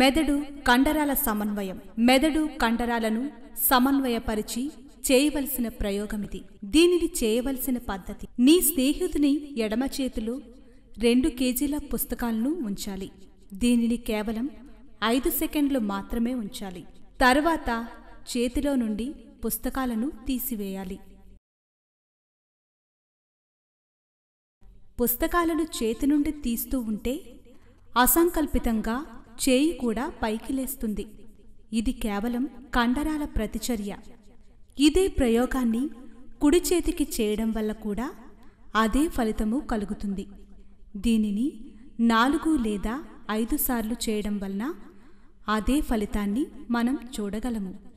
మెదడు కండరాల సమన్వయం మెదడు కండరాలను సమన్వయపరిచి చేయవలసిన ప్రయోగమిది దీనిని చేయవలసిన పద్ధతి నీ స్నేహితుని ఎడమ చేతిలో రెండు కేజీల పుస్తకాలను ఉంచాలి దీనిని కేవలం ఐదు సెకండ్లు మాత్రమే ఉంచాలి తర్వాత చేతిలో నుండి పుస్తకాలను తీసివేయాలి పుస్తకాలను చేతి నుండి తీస్తూ ఉంటే అసంకల్పితంగా చేయి కూడా పైకి లేస్తుంది ఇది కేవలం కండరాల ప్రతిచర్య ఇదే ప్రయోగాన్ని కుడి చేతికి చేయడం వల్ల కూడా అదే ఫలితము కలుగుతుంది దీనిని నాలుగు లేదా ఐదు సార్లు చేయడం వలన అదే ఫలితాన్ని మనం చూడగలము